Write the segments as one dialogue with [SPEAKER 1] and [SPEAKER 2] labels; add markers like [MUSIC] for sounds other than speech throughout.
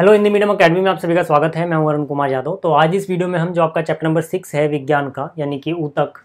[SPEAKER 1] hello Hindi medium academy में आप सभी का स्वागत है मैं हूं वरुण कुमार यादव तो आज इस वीडियो में हम जो आपका चैप्टर नंबर सिक्स है विज्ञान का यानी कि ऊतक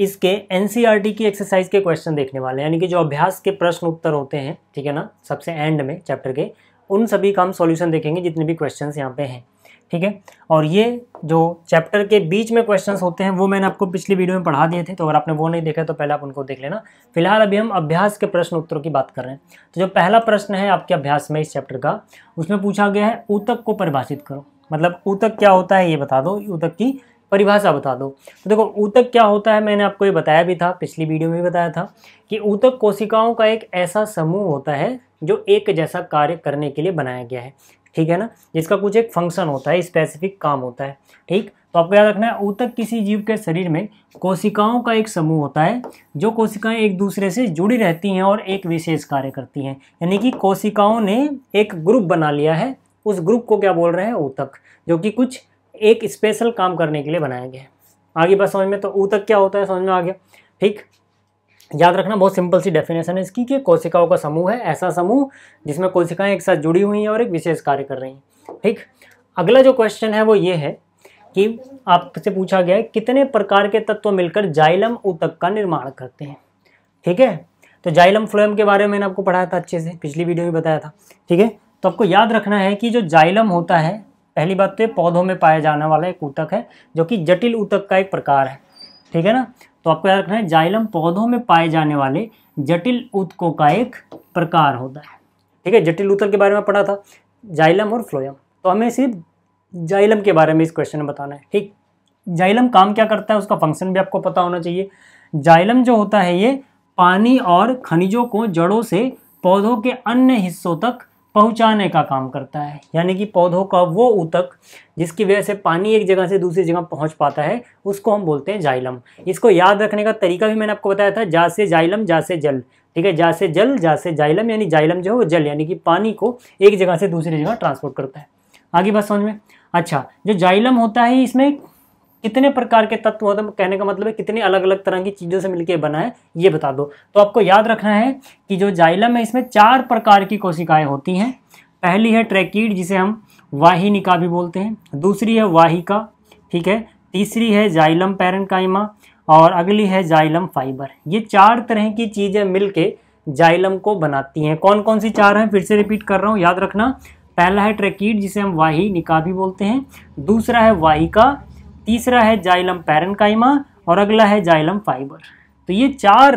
[SPEAKER 1] इसके एन e की एक्सरसाइज के क्वेश्चन देखने वाले हैं यानी कि जो अभ्यास के प्रश्न उत्तर होते हैं ठीक है ना सबसे एंड में चैप्टर के उन सभी का हम सोल्यूशन देखेंगे जितने भी क्वेश्चन यहाँ पे हैं ठीक है और ये जो चैप्टर के बीच में क्वेश्चंस होते हैं वो मैंने आपको पिछली वीडियो में पढ़ा दिए थे तो अगर आपने वो नहीं देखा तो पहले आप उनको देख लेना फिलहाल अभी हम अभ्यास के प्रश्न उत्तरों की बात कर रहे हैं तो जो पहला प्रश्न है आपके अभ्यास में इस चैप्टर का उसमें पूछा गया है ऊतक को परिभाषित करो मतलब ऊतक क्या होता है ये बता दो ऊतक की परिभाषा बता दो तो देखो ऊतक क्या होता है मैंने आपको ये बताया भी था पिछली वीडियो में भी बताया था कि ऊतक कोशिकाओं का एक ऐसा समूह होता है जो एक जैसा कार्य करने के लिए बनाया गया है ठीक है ना जिसका कुछ एक फंक्शन होता है स्पेसिफिक काम होता है ठीक तो आपको याद रखना है ऊतक किसी जीव के शरीर में कोशिकाओं का एक समूह होता है जो कोशिकाएं एक दूसरे से जुड़ी रहती हैं और एक विशेष कार्य करती हैं यानी कि कोशिकाओं ने एक ग्रुप बना लिया है उस ग्रुप को क्या बोल रहे हैं ऊतक जो कि कुछ एक स्पेशल काम करने के लिए बनाया गया है आगे बात समझ में तो ऊतक क्या होता है समझ में आ गया ठीक याद रखना बहुत सिंपल सी डेफिनेशन है इसकी कि कोशिकाओं का समूह है ऐसा समूह जिसमें कोशिकाएं एक साथ जुड़ी हुई हैं और एक विशेष कार्य कर रही हैं ठीक अगला जो क्वेश्चन है वो ये है कि आपसे पूछा गया है कितने प्रकार के तत्व मिलकर जाइलम ऊतक का निर्माण करते हैं ठीक है तो जाइलम फ्लोएम के बारे में मैंने आपको पढ़ाया था अच्छे से पिछली वीडियो में बताया था ठीक है तो आपको याद रखना है कि जो जाइलम होता है पहली बात तो ये पौधों में पाया जाने वाला एक ऊतक है जो कि जटिल ऊतक का एक प्रकार है ठीक है ना तो आपको याद रखना है जाइलम पौधों में पाए जाने वाले जटिल उत्कों का एक प्रकार होता है ठीक है जटिल उत्तर के बारे में पढ़ा था जाइलम और फ्लोयम तो हमें सिर्फ जाइलम के बारे में इस क्वेश्चन में बताना है ठीक जाइलम काम क्या करता है उसका फंक्शन भी आपको पता होना चाहिए जाइलम जो होता है ये पानी और खनिजों को जड़ों से पौधों के अन्य हिस्सों तक पहुंचाने का काम करता है यानी कि पौधों का वो ऊतक जिसकी वजह से पानी एक जगह से दूसरी जगह पहुंच पाता है उसको हम बोलते हैं जाइलम इसको याद रखने का तरीका भी मैंने आपको बताया था जा से जाइलम जा से जल ठीक है जा से जल जा से जाइलम यानी जाइलम जो है वो जल यानी कि पानी को एक जगह से दूसरी जगह ट्रांसपोर्ट करता है आगे बात समझ में अच्छा जो जाइलम होता है इसमें कितने प्रकार के तत्व होते हैं मतलब कहने का मतलब है कितने अलग अलग तरह की चीज़ों से मिलकर बना है ये बता दो तो आपको याद रखना है कि जो जाइलम है इसमें चार प्रकार की कोशिकाएं होती हैं पहली है ट्रैकिड जिसे हम वाहिनिका भी बोलते हैं दूसरी है वाहिका ठीक है तीसरी है जाइलम पैरनकाइमा और अगली है जाइलम फाइबर ये चार तरह की चीज़ें मिलके जाइलम को बनाती हैं कौन कौन सी चार हैं फिर से रिपीट कर रहा हूँ याद रखना पहला है ट्रैकिड जिसे हम वाही निका भी बोलते हैं दूसरा है वाहिका तीसरा है जाइलम पैरनकाइमा और अगला है जाइलम फाइबर तो ये चार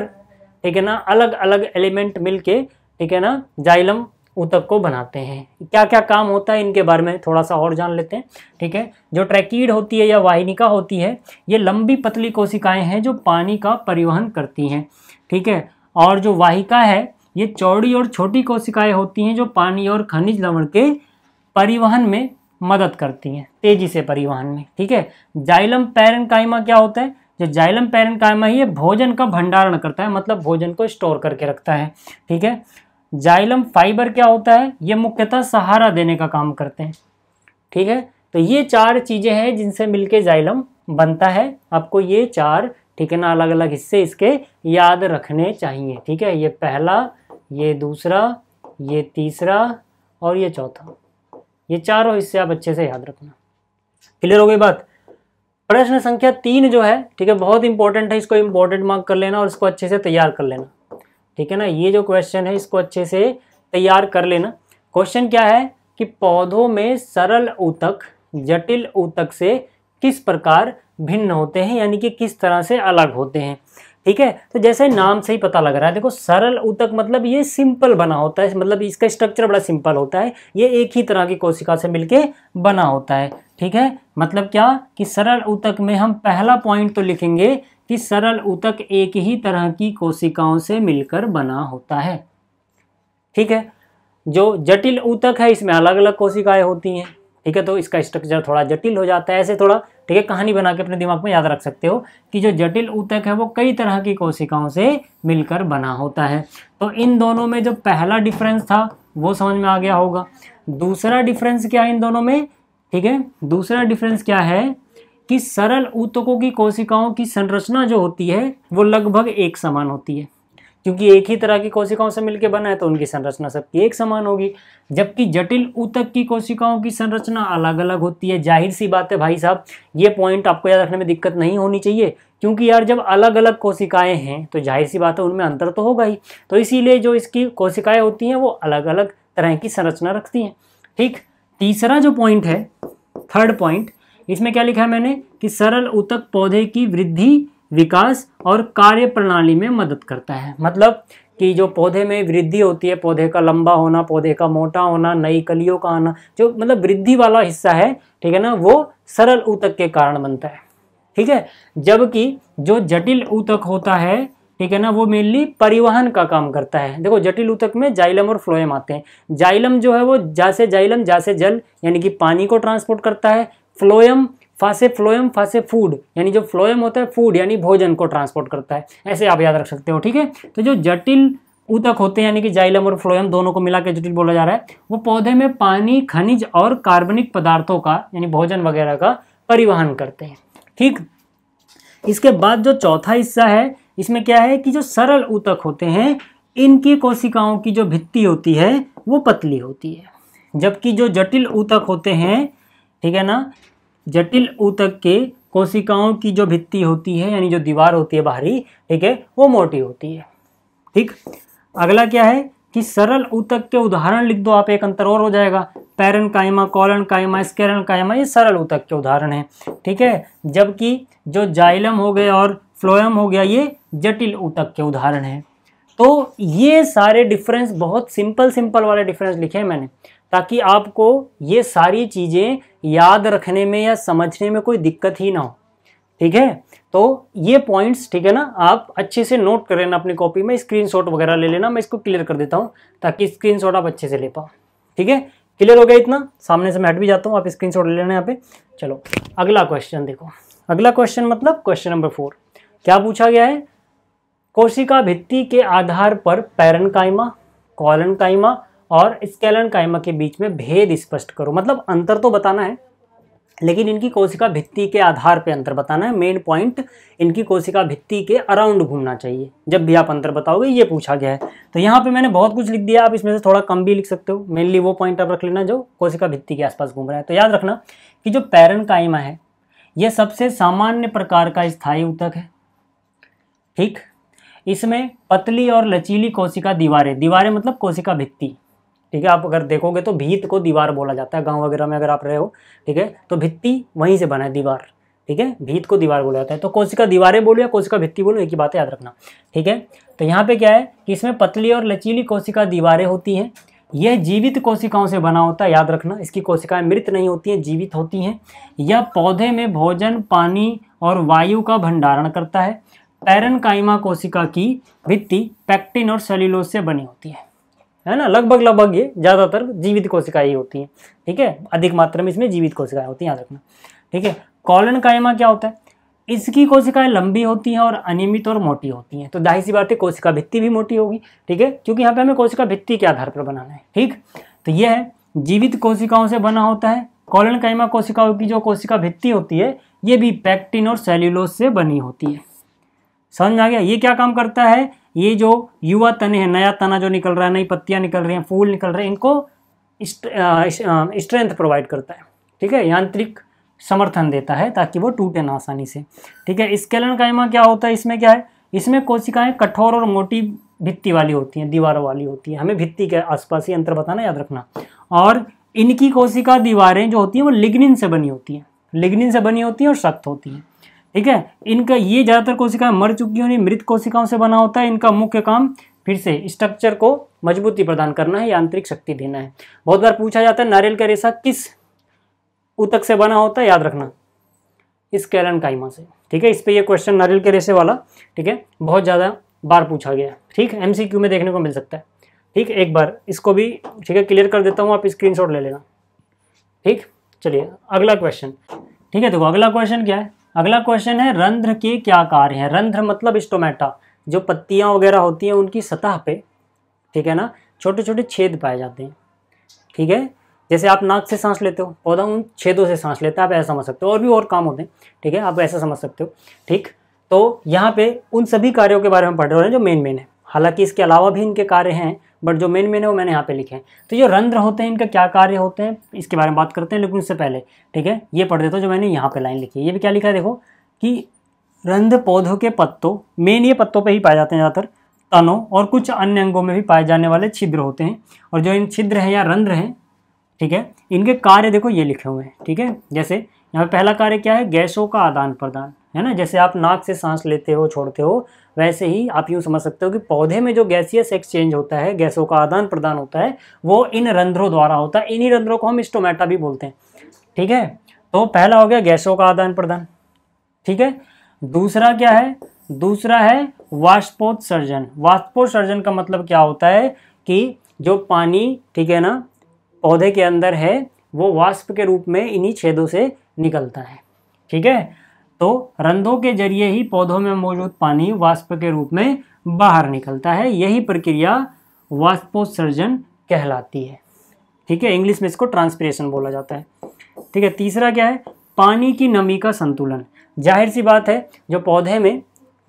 [SPEAKER 1] ठीक है ना अलग अलग एलिमेंट मिलके ठीक है ना जाइलम ऊतक को बनाते हैं क्या क्या काम होता है इनके बारे में थोड़ा सा और जान लेते हैं ठीक है जो ट्रैकीड होती है या वाहिनिका होती है ये लंबी पतली कोशिकाएं हैं जो पानी का परिवहन करती हैं ठीक है और जो वाहिका है ये चौड़ी और छोटी कोशिकाएं होती हैं जो पानी और खनिज लवण के परिवहन में मदद करती हैं तेजी से परिवहन में ठीक है जाइलम कायमा क्या होता है जो जाइलम पैरन ही ये भोजन का भंडारण करता है मतलब भोजन को स्टोर करके रखता है ठीक है जाइलम फाइबर क्या होता है ये मुख्यतः सहारा देने का काम करते हैं ठीक है तो ये चार चीज़ें हैं जिनसे मिलके जाइलम बनता है आपको ये चार ठीक है ना अलग अलग हिस्से इसके याद रखने चाहिए ठीक है ये पहला ये दूसरा ये तीसरा और ये चौथा ये चारों हिस्से आप अच्छे से याद रखना क्लियर हो गई बात प्रश्न संख्या तीन जो है ठीक है बहुत इंपॉर्टेंट है इसको इंपॉर्टेंट मार्क कर लेना और इसको अच्छे से तैयार कर लेना ठीक है ना ये जो क्वेश्चन है इसको अच्छे से तैयार कर लेना क्वेश्चन क्या है कि पौधों में सरल ऊतक जटिल ऊतक से किस प्रकार भिन्न होते हैं यानी कि किस तरह से अलग होते हैं ठीक है तो जैसे नाम से ही पता लग रहा है देखो सरल ऊतक मतलब ये सिंपल बना होता है मतलब इसका स्ट्रक्चर बड़ा सिंपल होता है ये एक ही तरह की कोशिका से मिलके बना होता है ठीक है मतलब क्या कि सरल ऊतक में हम पहला पॉइंट तो लिखेंगे कि सरल ऊतक एक ही तरह की कोशिकाओं से मिलकर बना होता है ठीक है जो जटिल ऊतक है इसमें अलग अलग कोशिकाएं होती हैं ठीक है तो इसका स्ट्रक्चर थोड़ा जटिल हो जाता है ऐसे थोड़ा ठीक है कहानी बना के अपने दिमाग में याद रख सकते हो कि जो जटिल ऊतक है वो कई तरह की कोशिकाओं से मिलकर बना होता है तो इन दोनों में जो पहला डिफरेंस था वो समझ में आ गया होगा दूसरा डिफरेंस क्या है इन दोनों में ठीक है दूसरा डिफरेंस क्या है कि सरल ऊतकों की कोशिकाओं की संरचना जो होती है वो लगभग एक समान होती है क्योंकि एक ही तरह की कोशिकाओं से मिलकर बना है तो उनकी संरचना सबकी एक समान होगी जबकि जटिल ऊतक की कोशिकाओं की संरचना अलग अलग होती है जाहिर सी बात है भाई साहब ये पॉइंट आपको याद रखने में दिक्कत नहीं होनी चाहिए क्योंकि यार जब अलग अलग कोशिकाएं हैं तो जाहिर सी बात है उनमें अंतर तो होगा ही तो इसीलिए जो इसकी कोशिकाएं होती हैं वो अलग अलग तरह की संरचना रखती हैं ठीक तीसरा जो पॉइंट है थर्ड पॉइंट इसमें क्या लिखा है मैंने कि सरल ऊतक पौधे की वृद्धि विकास और कार्य प्रणाली में मदद करता है मतलब कि जो पौधे में वृद्धि होती है पौधे का लंबा होना पौधे का मोटा होना नई कलियों का आना जो मतलब वृद्धि वाला हिस्सा है ठीक है ना वो सरल ऊतक के कारण बनता है ठीक है जबकि जो जटिल ऊतक होता है ठीक है ना वो मेनली परिवहन का काम करता है देखो जटिल ऊतक में जाइलम और फ्लोएम आते हैं जाइलम जो है वो जैसे से जाइलम जैसे से जल यानी कि पानी को ट्रांसपोर्ट करता है फ्लोएम फासे फ्लोएम फासे फूड यानी जो फ्लोएम होता है फूड यानी भोजन को ट्रांसपोर्ट करता है ऐसे आप याद रख सकते हो ठीक है तो जो जटिल उतक होते हैं यानी कि जाइलम और फ्लोएम दोनों को मिला के जटिल बोला जा रहा है वो पौधे में पानी खनिज और कार्बनिक पदार्थों का यानी भोजन वगैरह का परिवहन करते हैं ठीक इसके बाद जो चौथा हिस्सा है इसमें क्या है कि जो सरल उतक होते हैं इनकी कोशिकाओं की जो भित्ती होती है वो पतली होती है जबकि जो जटिल ऊतक होते हैं ठीक है ना जटिल ऊतक के कोशिकाओं की जो भित्ति होती है यानी जो दीवार होती है बाहरी ठीक है वो मोटी होती है ठीक अगला क्या है कि सरल ऊतक के उदाहरण लिख दो आप एक अंतर और हो जाएगा पैरन कायमा कॉलन कायमा स्केरन कायमा ये सरल ऊतक के उदाहरण है ठीक है जबकि जो जाइलम हो गए और फ्लोयम हो गया ये जटिल ऊतक के उदाहरण है तो ये सारे डिफरेंस बहुत सिंपल सिंपल वाले डिफरेंस लिखे हैं मैंने ताकि आपको ये सारी चीज़ें याद रखने में या समझने में कोई दिक्कत ही ना हो ठीक है तो ये पॉइंट्स ठीक है ना आप अच्छे से नोट कर लेना अपनी कॉपी में स्क्रीनशॉट वगैरह ले लेना मैं इसको क्लियर कर देता हूँ ताकि स्क्रीनशॉट आप अच्छे से ले पाओ ठीक है क्लियर हो गया इतना सामने से मैं हट भी जाता हूँ आप स्क्रीनशॉट ले लेना यहाँ पे चलो अगला क्वेश्चन देखो अगला क्वेश्चन मतलब क्वेश्चन नंबर फोर क्या पूछा गया है कोशिका भित्ति के आधार पर पैरन कायमा कॉलन कायमा और स्केलन कायमा के बीच में भेद स्पष्ट करो मतलब अंतर तो बताना है लेकिन इनकी कोशिका भित्ति के आधार पर अंतर बताना है मेन पॉइंट इनकी कोशिका भित्ति के अराउंड घूमना चाहिए जब भी आप अंतर बताओगे ये पूछा गया है तो यहाँ पे मैंने बहुत कुछ लिख दिया आप इसमें से थोड़ा कम भी लिख सकते हो मेनली वो पॉइंट आप रख लेना जो कोशिका भित्ति के आसपास घूम रहा है तो याद रखना कि जो पैरन कायमा है यह सबसे सामान्य प्रकार का स्थायी उतक है ठीक इसमें पतली और लचीली कोशिका दीवारें दीवारें मतलब कोशिका भित्ति ठीक है आप अगर देखोगे तो भीत को दीवार बोला जाता है गांव वगैरह में अगर आप रहे हो ठीक है तो भित्ती वहीं से बना है दीवार ठीक है भीत को दीवार बोला जाता है तो कोशिका दीवारें बोलो या कोशिका भित्ती बोलो एक ही बात याद रखना ठीक है तो यहाँ पे क्या है कि इसमें पतली और लचीली कोशिका दीवारें होती हैं यह जीवित कोशिकाओं से बना होता है याद रखना इसकी कोशिकाएँ मृत नहीं होती हैं जीवित होती हैं यह पौधे में भोजन पानी और वायु का भंडारण करता है पैरन कोशिका की भित्ती पैक्टिन और सेल्यूलोज से बनी होती है है ना लगभग लगभग ये ज़्यादातर जीवित कोशिकाएं ही होती हैं ठीक है अधिक मात्रा में इसमें जीवित कोशिकाएं होती हैं याद रखना ठीक है कॉलन कायमा क्या होता है इसकी कोशिकाएं लंबी होती हैं और अनियमित और मोटी होती हैं तो दाही सी बात है कोशिका भित्ति भी मोटी होगी ठीक है क्योंकि यहाँ पे हमें कोशिका भित्ति के आधार पर बनाना है ठीक तो यह है जीवित कोशिकाओं से बना होता है कॉलन कायमा कोशिकाओं की जो कोशिका भित्ति होती है ये भी पैक्टिन और सेल्यूलोस से बनी होती है समझ में आ गया ये क्या काम करता है ये जो युवा तने हैं नया तना जो निकल रहा है नई पत्तियां निकल रही हैं फूल निकल रहे हैं इनको स्ट्रेंथ प्रोवाइड करता है ठीक है यांत्रिक समर्थन देता है ताकि वो टूटे ना आसानी से ठीक है स्केलन कायमा क्या होता है इसमें क्या है इसमें कोशिकाएं कठोर और मोटी भित्ति वाली होती हैं दीवारों वाली होती हैं हमें भित्ति के आसपास ही अंतर बताना याद रखना और इनकी कोशिका दीवारें जो होती हैं वो लिग्निन से बनी होती हैं लिग्निन से बनी होती हैं और सख्त होती हैं ठीक है इनका ये ज़्यादातर कोशिकाएं मर चुकी होनी मृत कोशिकाओं से बना होता है इनका मुख्य काम फिर से स्ट्रक्चर को मजबूती प्रदान करना है यांत्रिक शक्ति देना है बहुत बार पूछा जाता है नारियल का रेशा किस ऊतक से बना होता है याद रखना इस कैलन काइमा से ठीक है इस पर यह क्वेश्चन नारियल के रेशे वाला ठीक है बहुत ज़्यादा बार पूछा गया ठीक एम सी क्यू में देखने को मिल सकता है ठीक एक बार इसको भी ठीक है क्लियर कर देता हूँ आप शॉट ले लेना ठीक चलिए अगला क्वेश्चन ठीक है देखो अगला क्वेश्चन क्या है अगला क्वेश्चन है रंध्र के क्या कार्य हैं रंध्र मतलब स्टोमेटा जो पत्तियाँ वगैरह होती हैं उनकी सतह पे ठीक है ना छोटे छोटे छेद पाए जाते हैं ठीक है जैसे आप नाक से सांस लेते हो पौधा उन छेदों से सांस लेता है आप ऐसा समझ सकते हो और भी और काम होते हैं ठीक है आप ऐसा समझ सकते हो ठीक तो यहाँ पे उन सभी कार्यों के बारे में पढ़ रहे हैं जो मेन मेन है हालांकि इसके अलावा भी इनके कार्य हैं बट जो मेन मेन है वो मैंने यहाँ पे लिखे हैं तो जो रंध्र होते हैं इनका क्या कार्य होते हैं इसके बारे में बात करते हैं लेकिन उससे पहले ठीक है ये पढ़ देता हूँ जो मैंने यहाँ पे लाइन लिखी है ये भी क्या लिखा है देखो कि रंध्र पौधों के पत्तों मेन ये पत्तों पर ही पाए जाते हैं ज़्यादातर तनों और कुछ अन्य अंगों में भी पाए जाने वाले छिद्र होते हैं और जो इन छिद्र हैं या रंध्र हैं ठीक है इनके कार्य देखो ये लिखे हुए हैं ठीक है जैसे यहाँ पे पहला कार्य क्या है गैसों का आदान प्रदान है ना जैसे आप नाक से सांस लेते हो छोड़ते हो वैसे ही आप यूँ समझ सकते हो कि पौधे में जो गैसियस एक्सचेंज होता है गैसों का आदान प्रदान होता है वो इन रंध्रों द्वारा होता है इन्हीं रंध्रों को हम स्टोमेटा भी बोलते हैं ठीक है तो पहला हो गया गैसों का आदान प्रदान ठीक है दूसरा क्या है दूसरा है वाष्पोत्सर्जन वाष्पोत्सर्जन का मतलब क्या होता है कि जो पानी ठीक है ना पौधे के अंदर है वो वाष्प के रूप में इन्हीं छेदों से निकलता है ठीक है तो रंधों के जरिए ही पौधों में मौजूद पानी वाष्प के रूप में बाहर निकलता है यही प्रक्रिया वाष्पोत्सर्जन कहलाती है ठीक है इंग्लिश में इसको ट्रांसप्रेशन बोला जाता है ठीक है तीसरा क्या है पानी की नमी का संतुलन जाहिर सी बात है जो पौधे में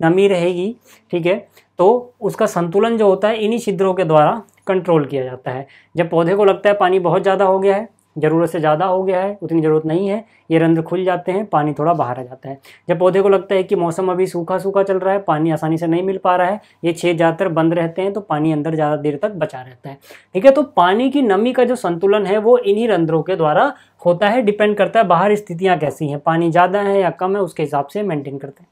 [SPEAKER 1] नमी रहेगी ठीक है तो उसका संतुलन जो होता है इन्हीं छिद्रों के द्वारा कंट्रोल किया जाता है जब पौधे को लगता है पानी बहुत ज़्यादा हो गया है ज़रूरत से ज़्यादा हो गया है उतनी ज़रूरत नहीं है ये रंध्र खुल जाते हैं पानी थोड़ा बाहर आ जाता है जब पौधे को लगता है कि मौसम अभी सूखा सूखा चल रहा है पानी आसानी से नहीं मिल पा रहा है ये छेद ज़्यादातर बंद रहते हैं तो पानी अंदर ज़्यादा देर तक बचा रहता है ठीक है तो पानी की नमी का जो संतुलन है वो इन्हीं रंध्रों के द्वारा होता है डिपेंड करता है बाहर स्थितियाँ कैसी हैं पानी ज़्यादा है या कम है उसके हिसाब से मेनटेन करते हैं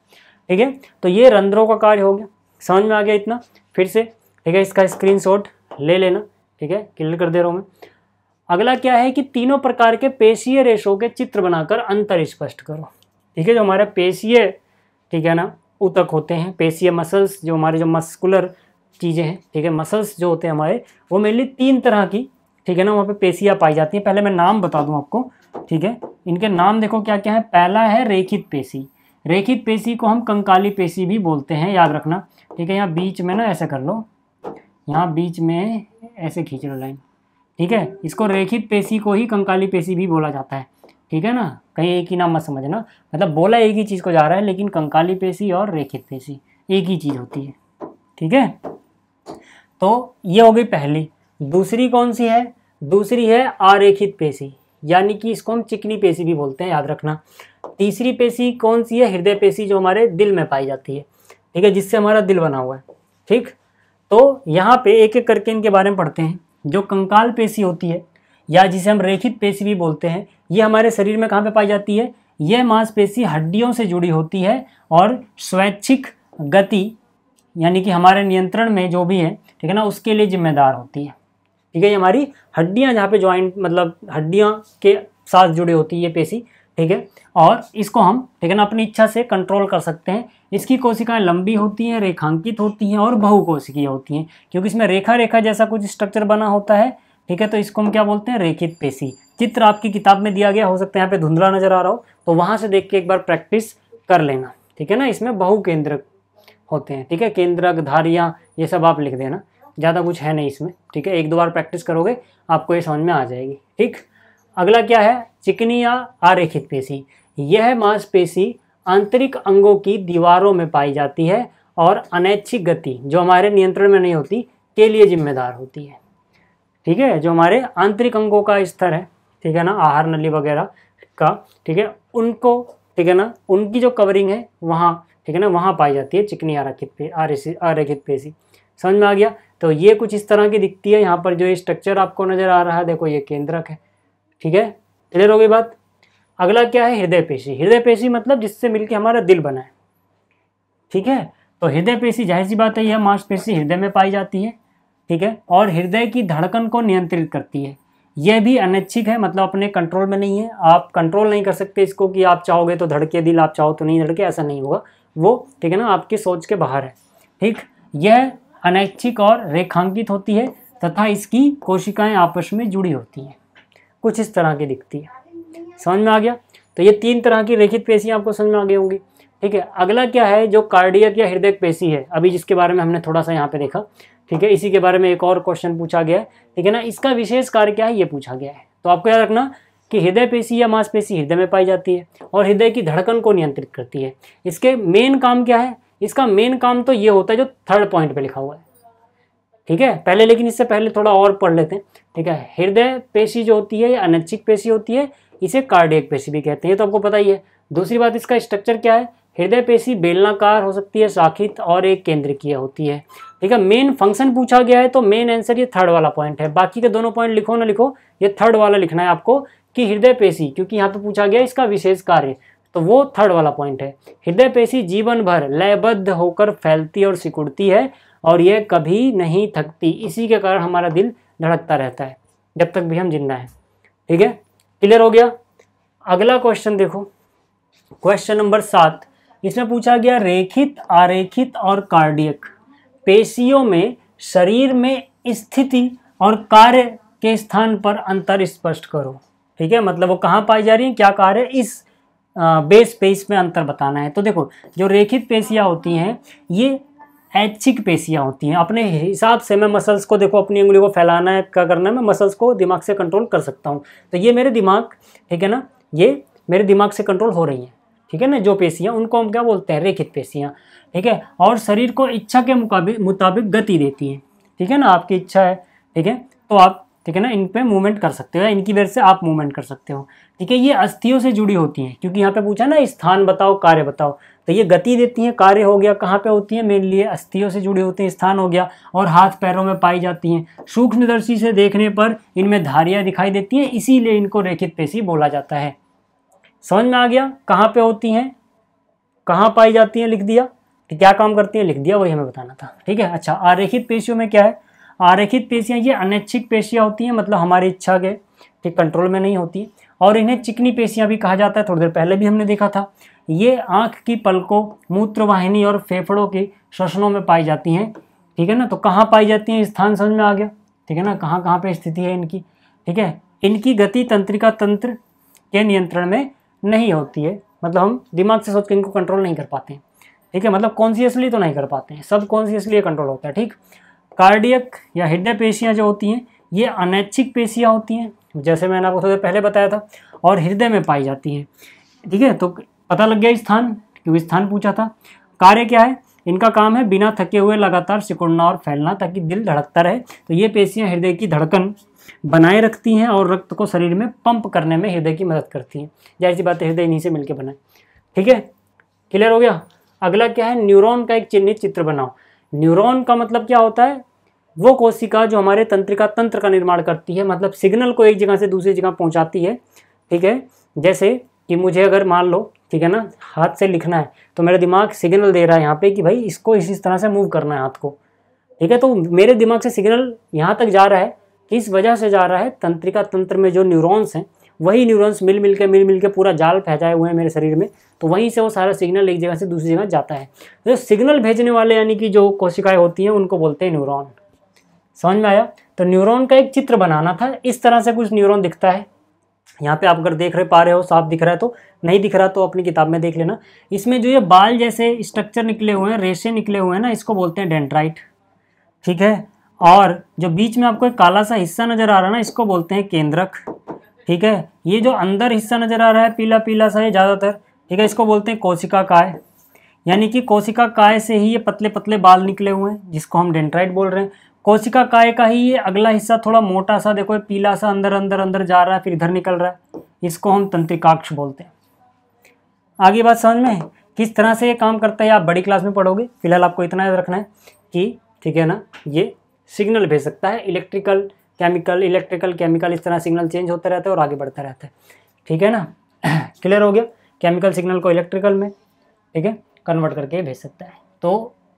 [SPEAKER 1] ठीक है तो ये रंध्रों का कार्य हो गया समझ में आ गया इतना फिर से ठीक है इसका स्क्रीन ले लेना ठीक है क्लियर कर दे रहा हूँ मैं अगला क्या है कि तीनों प्रकार के पेशीय रेशों के चित्र बनाकर अंतर स्पष्ट करो ठीक है जो हमारे पेशीय ठीक है ना ऊतक होते हैं पेशीय मसल्स जो हमारे जो मस्कुलर चीज़ें हैं ठीक है मसल्स जो होते हैं हमारे वो मेनली तीन तरह की ठीक है ना वहाँ पे पेशियाँ पाई जाती हैं पहले मैं नाम बता दूँ आपको ठीक है इनके नाम देखो क्या क्या है पहला है रेखित पेशी रेखित पेशी को हम कंकाली पेशी भी बोलते हैं याद रखना ठीक है यहाँ बीच में ना ऐसा कर लो यहाँ बीच में ऐसे खींच लो लाइन ठीक है इसको रेखित पेशी को ही कंकाली पेशी भी बोला जाता है ठीक है ना कहीं एक ही नाम मत समझना मतलब बोला एक ही चीज़ को जा रहा है लेकिन कंकाली पेशी और रेखित पेशी एक ही चीज़ होती है ठीक है तो ये हो गई पहली दूसरी कौन सी है दूसरी है आरेखित पेशी यानी कि इसको हम चिकनी पेशी भी बोलते हैं याद रखना तीसरी पेशी कौन सी है हृदय पेशी जो हमारे दिल में पाई जाती है ठीक है जिससे हमारा दिल बना हुआ है ठीक तो यहाँ पे एक एक करके इनके बारे में पढ़ते हैं जो कंकाल पेशी होती है या जिसे हम रेखित पेशी भी बोलते हैं ये हमारे शरीर में कहाँ पे पाई जाती है यह मांसपेशी हड्डियों से जुड़ी होती है और स्वैच्छिक गति यानी कि हमारे नियंत्रण में जो भी है ठीक है ना उसके लिए जिम्मेदार होती है ठीक है ये हमारी हड्डियाँ जहाँ पे ज्वाइंट मतलब हड्डियाँ के साथ जुड़ी होती है ये पेशी ठीक है और इसको हम ठीक है ना अपनी इच्छा से कंट्रोल कर सकते हैं इसकी कोशिकाएं लंबी होती हैं रेखांकित होती हैं और बहुकोशिकीय होती हैं क्योंकि इसमें रेखा रेखा जैसा कुछ स्ट्रक्चर बना होता है ठीक है तो इसको हम क्या बोलते हैं रेखित पेशी चित्र आपकी किताब में दिया गया हो सकता है यहाँ पे धुंधला नजर आ रहा हो तो वहाँ से देख के एक बार प्रैक्टिस कर लेना ठीक है ना इसमें बहुकेंद्रक होते हैं ठीक है केंद्रक धारियाँ ये सब आप लिख देना ज़्यादा कुछ है नहीं इसमें ठीक है एक दो बार प्रैक्टिस करोगे आपको ये समझ में आ जाएगी ठीक अगला क्या है चिकनी या आरेखित पेशी यह मांसपेशी आंतरिक अंगों की दीवारों में पाई जाती है और अनैच्छिक गति जो हमारे नियंत्रण में नहीं होती के लिए जिम्मेदार होती है ठीक है जो हमारे आंतरिक अंगों का स्तर है ठीक है ना आहार नली वगैरह का ठीक है उनको ठीक है ना उनकी जो कवरिंग है वहाँ ठीक है ना वहाँ पाई जाती है चिकनी आरखित पे आरेखित पेशी समझ में आ गया तो ये कुछ इस तरह की दिखती है यहाँ पर जो ये स्ट्रक्चर आपको नज़र आ रहा है देखो ये केंद्रक है ठीक है क्लियर हो गई बात अगला क्या है हृदय पेशी हृदय पेशी मतलब जिससे मिलके हमारा दिल बना है ठीक है तो हृदय पेशी जाहिर सी बात है यह मांसपेशी हृदय में पाई जाती है ठीक है और हृदय की धड़कन को नियंत्रित करती है यह भी अनैच्छिक है मतलब अपने कंट्रोल में नहीं है आप कंट्रोल नहीं कर सकते इसको कि आप चाहोगे तो धड़के दिल आप चाहो तो नहीं धड़के ऐसा नहीं होगा वो ठीक है ना आपकी सोच के बाहर है ठीक यह अनैच्छिक और रेखांकित होती है तथा इसकी कोशिकाएं आपस में जुड़ी होती हैं कुछ इस तरह की दिखती है समझ में आ गया तो ये तीन तरह की रेखित पेशियाँ आपको समझ में आ गई होंगी ठीक है अगला क्या है जो कार्डियक या हृदय पेशी है अभी जिसके बारे में हमने थोड़ा सा यहाँ पे देखा ठीक है इसी के बारे में एक और क्वेश्चन पूछा गया है ठीक है ना इसका विशेष कार्य क्या है ये पूछा गया है तो आपको याद रखना कि हृदय पेशी या मांसपेशी हृदय में पाई जाती है और हृदय की धड़कन को नियंत्रित करती है इसके मेन काम क्या है इसका मेन काम तो ये होता है जो थर्ड पॉइंट पर लिखा हुआ है ठीक है पहले लेकिन इससे पहले थोड़ा और पढ़ लेते हैं ठीक है हृदय पेशी जो होती है या अनैच्छिक पेशी होती है इसे कार्डियक पेशी भी कहते हैं ये तो आपको पता ही है दूसरी बात इसका स्ट्रक्चर क्या है हृदय पेशी बेलनाकार हो सकती है शाखित और एक केंद्रीय होती है ठीक है मेन फंक्शन पूछा गया है तो मेन आंसर ये थर्ड वाला पॉइंट है बाकी के दोनों पॉइंट लिखो ना लिखो ये थर्ड वाला लिखना है आपको कि हृदय पेशी क्योंकि यहाँ पे पूछा गया इसका विशेष कार्य तो वो थर्ड वाला पॉइंट है हृदय पेशी जीवन भर लयबद्ध होकर फैलती और सिकुड़ती है और ये कभी नहीं थकती इसी के कारण हमारा दिल धड़कता रहता है जब तक भी हम जिंदा हैं ठीक है क्लियर हो गया अगला क्वेश्चन देखो क्वेश्चन नंबर सात इसमें पूछा गया रेखित आरेखित और कार्डियक पेशियों में शरीर में स्थिति और कार्य के स्थान पर अंतर स्पष्ट करो ठीक है मतलब वो कहाँ पाई जा रही है क्या कार्य इस बेस पेस में अंतर बताना है तो देखो जो रेखित पेशियाँ होती हैं ये ऐच्छिक पेशियाँ होती हैं अपने हिसाब से मैं मसल्स को देखो अपनी उंगली को फैलाना है क्या करना है मैं मसल्स को दिमाग से कंट्रोल कर सकता हूँ तो ये मेरे दिमाग ठीक है ना ये मेरे दिमाग से कंट्रोल हो रही हैं ठीक है ना जो पेशियाँ उनको हम क्या बोलते हैं रेखित पेशियाँ ठीक है और शरीर को इच्छा के मुताबिक मुताबिक गति देती हैं ठीक है ना आपकी इच्छा है ठीक है तो आप ठीक है ना इन पर मूवमेंट कर सकते हो या इनकी वजह से आप मूवमेंट कर सकते हो ठीक है ये अस्थियों से जुड़ी होती हैं क्योंकि यहाँ पे पूछा ना स्थान बताओ कार्य बताओ तो ये गति देती हैं कार्य हो गया कहाँ पे होती हैं मेरे लिए अस्थियों से जुड़े होते हैं स्थान हो गया और हाथ पैरों में पाई जाती हैं सूक्ष्मदर्शी से देखने पर इनमें धारियाँ दिखाई देती हैं इसीलिए इनको रेखित पेशी बोला जाता है समझ में आ गया कहाँ पे होती हैं कहाँ पाई जाती हैं लिख दिया क्या काम करती हैं लिख दिया वही हमें बताना था ठीक है अच्छा आरेखित पेशियों में क्या है आरेखित पेशियाँ ये अनैच्छिक पेशियाँ होती हैं मतलब हमारी इच्छा के ठीक कंट्रोल में नहीं होती और इन्हें चिकनी पेशियाँ भी कहा जाता है थोड़ी देर पहले भी हमने देखा था ये आँख की पलकों मूत्रवाहिनी और फेफड़ों के श्वसनों में पाई जाती हैं ठीक है ना तो कहाँ पाई जाती हैं स्थान समझ में आ गया ठीक है ना कहाँ कहाँ पर स्थिति है इनकी ठीक है इनकी गति तंत्रिका तंत्र के नियंत्रण में नहीं होती है मतलब हम दिमाग से सोच के इनको कंट्रोल नहीं कर पाते हैं ठीक है मतलब कॉन्सियसली तो नहीं कर पाते हैं सब कॉन्सियसली कंट्रोल होता है ठीक कार्डियक या हृदय पेशियाँ जो होती हैं ये अनैच्छिक पेशियाँ होती हैं जैसे मैंने आपको थोड़ी देर पहले बताया था और हृदय में पाई जाती हैं ठीक है तो पता लग गया स्थान क्योंकि स्थान पूछा था कार्य क्या है इनका काम है बिना थके हुए लगातार सिकुड़ना और फैलना ताकि दिल धड़कता रहे तो ये पेशियाँ हृदय की धड़कन बनाए रखती हैं और रक्त को शरीर में पंप करने में हृदय की मदद करती हैं जाहिर सी बात हृदय इन्हीं से मिलकर बनाए ठीक है क्लियर हो गया अगला क्या है न्यूरॉन का एक चिन्हित चित्र बनाओ न्यूरॉन का मतलब क्या होता है वो कोशिका जो हमारे तंत्रिका तंत्र का निर्माण करती है मतलब सिग्नल को एक जगह से दूसरी जगह पहुंचाती है ठीक है जैसे कि मुझे अगर मान लो ठीक है ना हाथ से लिखना है तो मेरा दिमाग सिग्नल दे रहा है यहाँ पे कि भाई इसको इसी तरह से मूव करना है हाथ को ठीक है तो मेरे दिमाग से सिग्नल यहाँ तक जा रहा है किस वजह से जा रहा है तंत्रिका तंत्र में जो न्यूरोन्स हैं वही न्यूरोन्स मिल मिल के मिल मिल के पूरा जाल फैजाए हुए हैं मेरे शरीर में तो वहीं से वो सारा सिग्नल एक जगह से दूसरी जगह जाता है तो सिग्नल भेजने वाले यानी कि जो कोशिकाएं होती हैं उनको बोलते हैं न्यूरॉन समझ में आया तो न्यूरॉन का एक चित्र बनाना था इस तरह से कुछ न्यूरॉन दिखता है यहाँ पे आप अगर देख रहे पा रहे हो साफ दिख रहा है तो नहीं दिख रहा तो अपनी किताब में देख लेना इसमें जो ये बाल जैसे स्ट्रक्चर निकले हुए हैं रेशे निकले हुए हैं ना इसको बोलते हैं डेंट्राइट ठीक है और जो बीच में आपको एक काला सा हिस्सा नज़र आ रहा है ना इसको बोलते हैं केंद्रक ठीक है ये जो अंदर हिस्सा नज़र आ रहा है पीला पीला सा ये ज़्यादातर ठीक है इसको बोलते हैं कोशिका काय यानी कि कोशिका काय से ही ये पतले पतले बाल निकले हुए हैं जिसको हम डेंट्राइट बोल रहे हैं कोशिका काय का ही ये अगला हिस्सा थोड़ा मोटा सा देखो ये पीला सा अंदर अंदर अंदर जा रहा है फिर इधर निकल रहा है इसको हम तंत्रिकाक्ष बोलते हैं आगे बात समझ में किस तरह से ये काम करता है आप बड़ी क्लास में पढ़ोगे फिलहाल आपको इतना याद रखना है कि ठीक है ना ये सिग्नल भेज सकता है इलेक्ट्रिकल केमिकल इलेक्ट्रिकल केमिकल इस तरह सिग्नल चेंज होता रहता है और आगे बढ़ता रहता है ठीक है ना [CLEARS THROAT] क्लियर हो गया केमिकल सिग्नल को इलेक्ट्रिकल में ठीक है कन्वर्ट करके भेज सकता है तो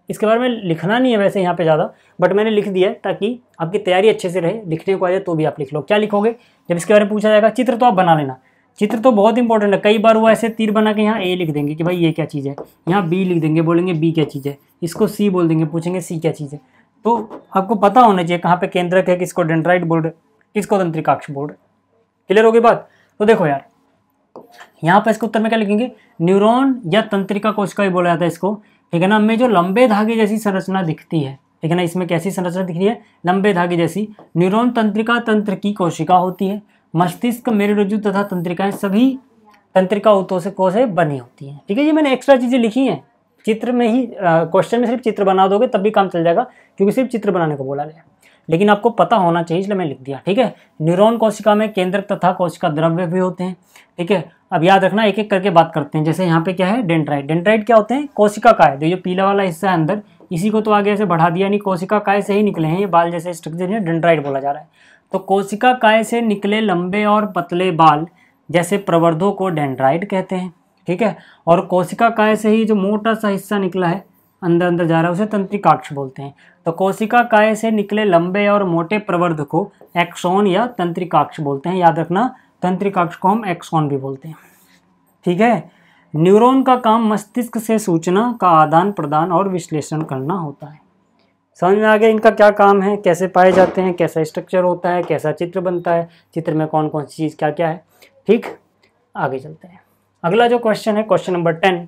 [SPEAKER 1] इसके बारे में लिखना नहीं है वैसे यहाँ पे ज़्यादा बट मैंने लिख दिया ताकि आपकी तैयारी अच्छे से रहे लिखने को आ जाए तो भी आप लिख लो क्या लिखोगे जब इसके बारे में पूछा जाएगा चित्र तो आप बना लेना चित्र तो बहुत इंपॉर्टेंट है कई बार वो ऐसे तीर बना के यहाँ ए लिख देंगे कि भाई ये क्या चीज़ है यहाँ बी लिख देंगे बोलेंगे बी क्या चीज़ है इसको सी बोल देंगे पूछेंगे सी क्या चीज़ है तो आपको पता होना चाहिए कहाँ पर केंद्रक है किसको डेंड्राइट बोल रहे किसको तंत्रिकाक्ष बोल रहे क्लियर होगी बात तो देखो यार यहाँ पर इसको उत्तर में क्या लिखेंगे न्यूरॉन या तंत्रिका कोशिका भी बोला जाता है इसको ठीक है ना हमें जो लंबे धागे जैसी संरचना दिखती है ठीक है ना इसमें कैसी संरचना दिख रही है लंबे धागे जैसी न्यूरोन तंत्रिका तंत्र की कोशिका होती है मस्तिष्क मेरुरज्जु तथा तंत्रिकाएं सभी तंत्रिका उत्तोषकों से बनी होती हैं ठीक है ये मैंने एक्स्ट्रा चीज़ें लिखी हैं चित्र में ही क्वेश्चन में सिर्फ चित्र बना दोगे तब भी काम चल जाएगा क्योंकि सिर्फ चित्र बनाने को बोला गया लेकिन आपको पता होना चाहिए इसलिए मैं लिख दिया ठीक है न्यूरॉन कोशिका में केंद्र तथा कोशिका द्रव्य भी होते हैं ठीक है अब याद रखना एक एक करके बात करते हैं जैसे यहाँ पे क्या है डेंड्राइड डेंड्राइड क्या होते हैं कोशिका का है जो तो पीला वाला हिस्सा है अंदर इसी को तो आगे ऐसे बढ़ा दिया नहीं कोशिका काय से ही निकले हैं ये बाल जैसे स्ट्रक्चर है डेंड्राइड बोला जा रहा है तो कोशिका काय से निकले लंबे और पतले बाल जैसे प्रवर्धों को डेंड्राइड कहते हैं ठीक है और कोशिका काय से ही जो मोटा सा हिस्सा निकला है अंदर अंदर जा रहा है उसे तंत्रिकाक्ष बोलते हैं तो कोशिका काय से निकले लंबे और मोटे प्रवर्ध को एक्सोन या तंत्रिकाक्ष बोलते हैं याद रखना तंत्रिकाक्ष को हम एक्सोन भी बोलते हैं ठीक है न्यूरॉन का काम मस्तिष्क से सूचना का आदान प्रदान और विश्लेषण करना होता है समझ में आ गया इनका क्या काम है कैसे पाए जाते हैं कैसा स्ट्रक्चर होता है कैसा चित्र बनता है चित्र में कौन कौन सी चीज़ क्या क्या है ठीक आगे चलते हैं अगला जो क्वेश्चन है क्वेश्चन नंबर टेन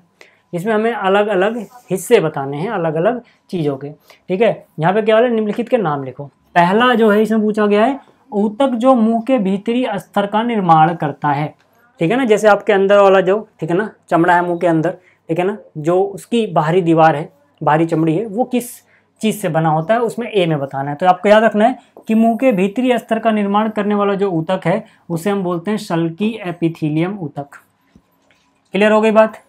[SPEAKER 1] जिसमें हमें अलग अलग हिस्से बताने हैं अलग अलग चीज़ों के ठीक है यहाँ पे क्या बोले निम्नलिखित के नाम लिखो पहला जो है इसमें पूछा गया है ऊतक जो मुंह के भीतरी स्तर का निर्माण करता है ठीक है ना जैसे आपके अंदर वाला जो ठीक है ना चमड़ा है मुँह के अंदर ठीक है ना जो उसकी बाहरी दीवार है बाहरी चमड़ी है वो किस चीज़ से बना होता है उसमें ए में बताना है तो आपको याद रखना है कि मुंह के भीतरी स्तर का निर्माण करने वाला जो ऊतक है उसे हम बोलते हैं शल्की एपिथीलियम ऊतक क्लियर हो गई बात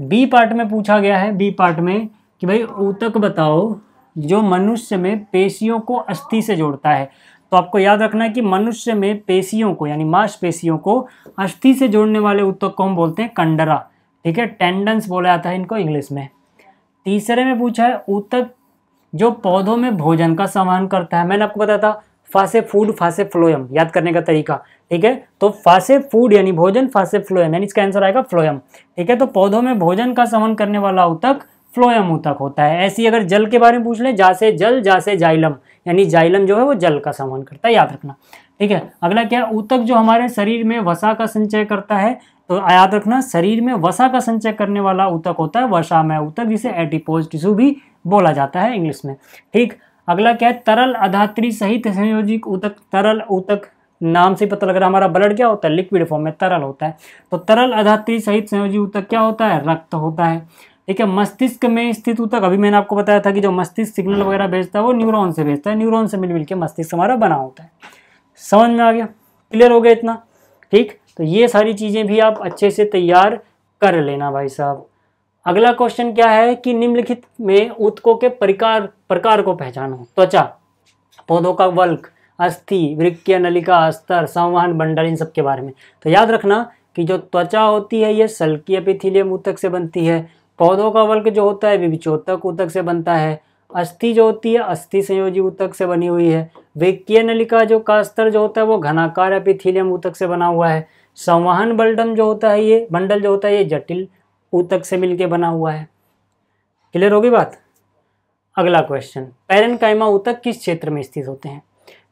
[SPEAKER 1] बी पार्ट में पूछा गया है बी पार्ट में कि भाई ऊतक बताओ जो मनुष्य में पेशियों को अस्थि से जोड़ता है तो आपको याद रखना है कि मनुष्य में पेशियों को यानी मांसपेशियों को अस्थि से जोड़ने वाले ऊतक को हम बोलते हैं कंडरा ठीक है टेंडन्स बोला जाता है इनको इंग्लिश में तीसरे में पूछा है ऊतक जो पौधों में भोजन का सामान करता है मैंने आपको बताया था फासे फूड फासे फ्लोयम याद करने का तरीका ठीक है तो फासे फूड यानी भोजन फासे फ्लोयम यानी इसका आंसर आएगा फ्लोयम ठीक है तो पौधों में भोजन का समन करने वाला ऊतक फ्लोयम ऊतक होता है ऐसी अगर जल के बारे में पूछ ले जासे जल जासे जाइलम यानी जाइलम जो है वो जल का समन करता है याद रखना ठीक है अगला क्या ऊतक जो हमारे शरीर में वसा का संचय करता है तो याद रखना शरीर में वसा का संचय करने वाला ऊतक होता है वसा में ऊतक जिसे एडिपोज टिश्यू भी बोला जाता है इंग्लिश में ठीक अगला क्या है तरल अधात्री सहित संयोजिक उतक तरल उतक नाम से पता लग रहा है हमारा ब्लड क्या होता है लिक्विड फॉर्म में तरल होता है तो तरल अधात्री सहित संयोजी उतक क्या होता है रक्त होता है ठीक है मस्तिष्क में स्थित उतक अभी मैंने आपको बताया था कि जो मस्तिष्क सिग्नल वगैरह भेजता है वो न्यूरोन से भेजता है न्यूरोन से मिल मिल के मस्तिष्क हमारा बना होता है समझ में आ गया क्लियर हो गया इतना ठीक तो ये सारी चीज़ें भी आप अच्छे से तैयार कर लेना भाई साहब अगला क्वेश्चन क्या है कि निम्नलिखित में ऊतकों के प्रकार प्रकार को पहचानो त्वचा पौधों का वल्क अस्थि वृक्कीय नलिका अस्तर संवहन बंडल इन सब के बारे में तो याद रखना कि जो त्वचा होती है ये सल्की एपिथीलियम ऊतक से बनती है पौधों का वल्क जो होता है विविचोतक ऊतक से बनता है अस्थि जो होती है अस्थि संयोजी ऊतक से बनी हुई है वृक्कीय नलिका जो कास्तर जो होता है वो घनाकार अपिथिलियम ऊतक से बना हुआ है संवहन बल्डम जो होता है ये बंडल जो होता है ये जटिल ऊतक से मिलके बना हुआ है क्लियर होगी बात अगला क्वेश्चन पैरन कायमा उतक किस क्षेत्र में स्थित होते हैं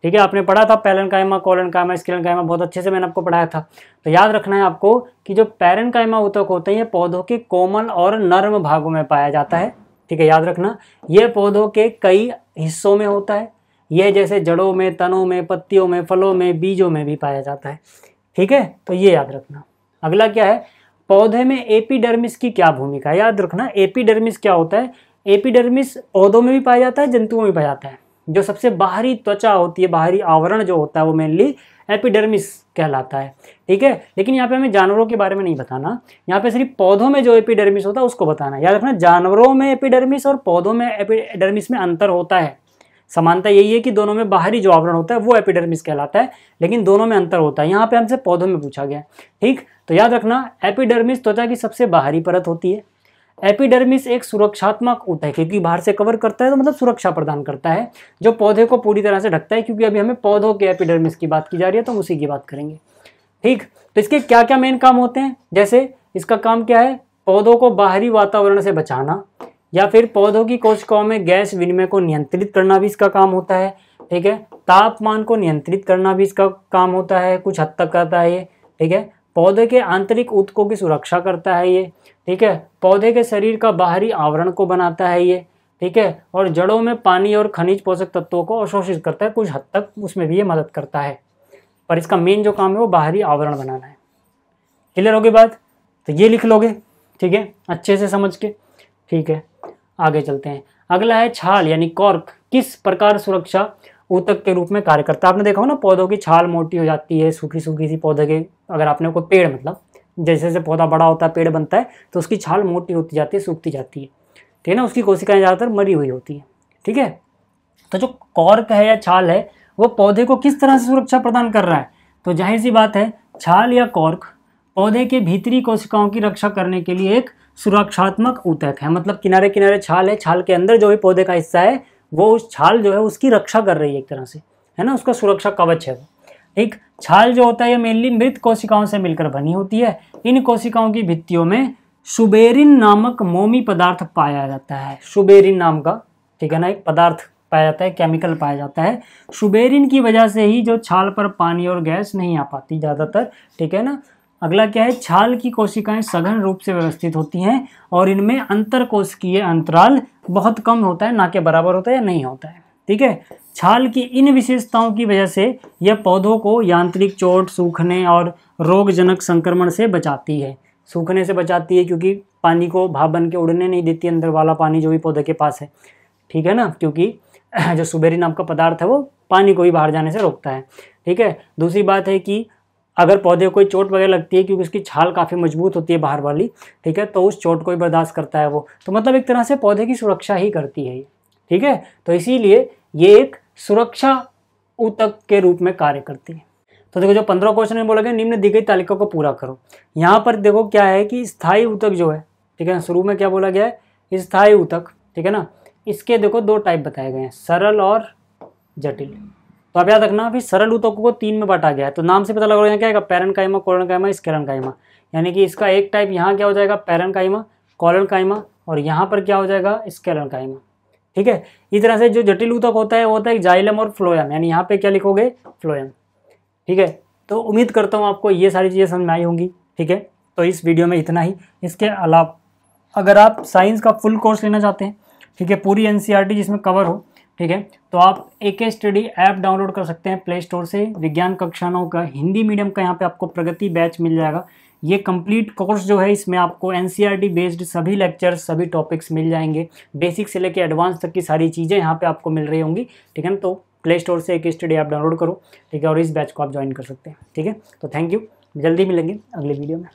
[SPEAKER 1] ठीक है आपने पढ़ा था पैलन कायमा कॉलन कायमा स्किलन कायमा बहुत अच्छे से मैंने आपको पढ़ाया था तो याद रखना है आपको कि जो पैरन कायमा उतक होते हैं ये पौधों के कोमल और नर्म भागों में पाया जाता है ठीक है याद रखना यह पौधों के कई हिस्सों में होता है यह जैसे जड़ों में तनों में पत्तियों में फलों में बीजों में भी पाया जाता है ठीक है तो ये याद रखना अगला क्या है पौधे में एपीडर्मिस की क्या भूमिका याद रखना एपीडर्मिस क्या होता है एपिडर्मिस पौधों में भी पाया जाता है जंतुओं में भी पाया जाता है जो सबसे बाहरी त्वचा होती है बाहरी आवरण जो होता है वो मेनली एपिडर्मिस कहलाता है ठीक है लेकिन यहाँ पे हमें जानवरों के बारे में नहीं बताना यहाँ पे सिर्फ पौधों में जो एपिडर्मिस होता है उसको बताना याद रखना जानवरों में एपिडर्मिस और पौधों में एपिडर्मिस में अंतर होता है समानता यही है कि दोनों में बाहरी जो आवरण होता है वो एपिडर्मिस कहलाता है लेकिन दोनों में अंतर होता है यहाँ पे हमसे पौधों में पूछा गया ठीक तो याद रखना एपिडर्मिस त्वचा की सबसे बाहरी परत होती है एपिडर्मिस एक सुरक्षात्मक होता है क्योंकि बाहर से कवर करता है तो मतलब सुरक्षा प्रदान करता है जो पौधे को पूरी तरह से ढकता है क्योंकि अभी हमें पौधों के एपिडर्मिस की बात की जा रही है तो हम उसी की बात करेंगे ठीक तो इसके क्या क्या मेन काम होते हैं जैसे इसका काम क्या है पौधों को बाहरी वातावरण से बचाना या फिर पौधों की कोशिकाओं में गैस विनिमय को नियंत्रित करना भी इसका काम होता है ठीक है तापमान को नियंत्रित करना भी इसका काम होता है कुछ हद तक करता है ठीक है पौधे के आंतरिक ऊतकों की सुरक्षा करता है ये ठीक है पौधे के शरीर का बाहरी आवरण को बनाता है ये ठीक है और जड़ों में पानी और खनिज पोषक तत्वों को अवशोषित करता है कुछ हद तक उसमें भी ये मदद करता है पर इसका मेन जो काम है वो बाहरी आवरण बनाना है क्लियर होगी बात तो ये लिख लोगे ठीक है अच्छे से समझ के ठीक है आगे चलते हैं अगला है छाल यानी कॉर्क किस प्रकार सुरक्षा ऊतक के रूप में कार्य करता है आपने देखा हो ना पौधों की छाल मोटी हो जाती है सूखी सूखी सी पौधे के अगर आपने कोई पेड़ मतलब जैसे जैसे पौधा बड़ा होता है पेड़ बनता है तो उसकी छाल मोटी होती जाती है सूखती जाती है ठीक है ना उसकी कोशिकाएं ज़्यादातर मरी हुई होती है ठीक है तो जो कॉर्क है या छाल है वो पौधे को किस तरह से सुरक्षा प्रदान कर रहा है तो जाहिर सी बात है छाल या कॉर्क पौधे के भीतरी कोशिकाओं की रक्षा करने के लिए एक सुरक्षात्मक ऊतक है मतलब किनारे किनारे छाल है छाल के अंदर जो भी पौधे का हिस्सा है वो उस छाल जो है उसकी रक्षा कर रही है एक तरह से है ना उसका सुरक्षा कवच है वो एक छाल जो होता है ये मेनली मृत कोशिकाओं से मिलकर बनी होती है इन कोशिकाओं की भित्तियों में सुबेरिन नामक मोमी पदार्थ पाया जाता है सुबेरिन नाम का ठीक है ना एक पदार्थ पाया जाता है केमिकल पाया जाता है सुबेरिन की वजह से ही जो छाल पर पानी और गैस नहीं आ पाती ज़्यादातर ठीक है ना अगला क्या है छाल की कोशिकाएं सघन रूप से व्यवस्थित होती हैं और इनमें अंतर कोशिकीय अंतराल बहुत कम होता है ना के बराबर होता है या नहीं होता है ठीक है छाल की इन विशेषताओं की वजह से यह पौधों को यांत्रिक चोट सूखने और रोगजनक संक्रमण से बचाती है सूखने से बचाती है क्योंकि पानी को भाप बन के उड़ने नहीं देती अंदर वाला पानी जो भी पौधे के पास है ठीक है ना क्योंकि [CLEARS THROAT] जो सुबेरी नाम का पदार्थ है वो पानी को भी बाहर जाने से रोकता है ठीक है दूसरी बात है कि अगर पौधे को कोई चोट वगैरह लगती है क्योंकि उसकी छाल काफ़ी मजबूत होती है बाहर वाली ठीक है तो उस चोट को ही बर्दाश्त करता है वो तो मतलब एक तरह से पौधे की सुरक्षा ही करती है ठीक है तो इसीलिए ये एक सुरक्षा ऊतक के रूप में कार्य करती है तो देखो जो पंद्रह क्वेश्चन में बोला गया निम्न दी गई तालिका को पूरा करो यहाँ पर देखो क्या है कि स्थायी ऊतक जो है ठीक है शुरू में क्या बोला गया है स्थायी ऊतक ठीक है ना इसके देखो दो टाइप बताए गए हैं सरल और जटिल तो आप याद रखना अभी सरल ऊतकों को तीन में बांटा गया है तो नाम से पता लगा क्या आएगा पैरन कायमा कोलन कायमा स्केरन कायमा यानी कि इसका एक टाइप यहाँ क्या हो जाएगा पैरन कायमा कॉलन कायमा और यहाँ पर क्या हो जाएगा स्केरन कायमा ठीक है इस तरह से जो जटिल ऊतक होता है वो होता है जाइलम और फ्लोयम यानी यहाँ पर क्या लिखोगे फ्लोयम ठीक है तो उम्मीद करता हूँ आपको ये सारी चीज़ें समझ में आई होंगी ठीक है तो इस वीडियो में इतना ही इसके अलावा अगर आप साइंस का फुल कोर्स लेना चाहते हैं ठीक है पूरी एन जिसमें कवर हो ठीक है तो आप ए के स्टडी ऐप डाउनलोड कर सकते हैं प्ले स्टोर से विज्ञान कक्षाओं का हिंदी मीडियम का यहाँ पे आपको प्रगति बैच मिल जाएगा ये कंप्लीट कोर्स जो है इसमें आपको एन बेस्ड e सभी लेक्चर सभी टॉपिक्स मिल जाएंगे बेसिक से लेकर एडवांस तक की सारी चीज़ें यहाँ पर आपको मिल रही होंगी ठीक है ना तो प्ले स्टोर से एक स्टडी ऐप डाउनलोड करो ठीक है और इस बैच को आप ज्वाइन कर सकते हैं ठीक है तो थैंक यू जल्दी मिलेंगे अगले वीडियो में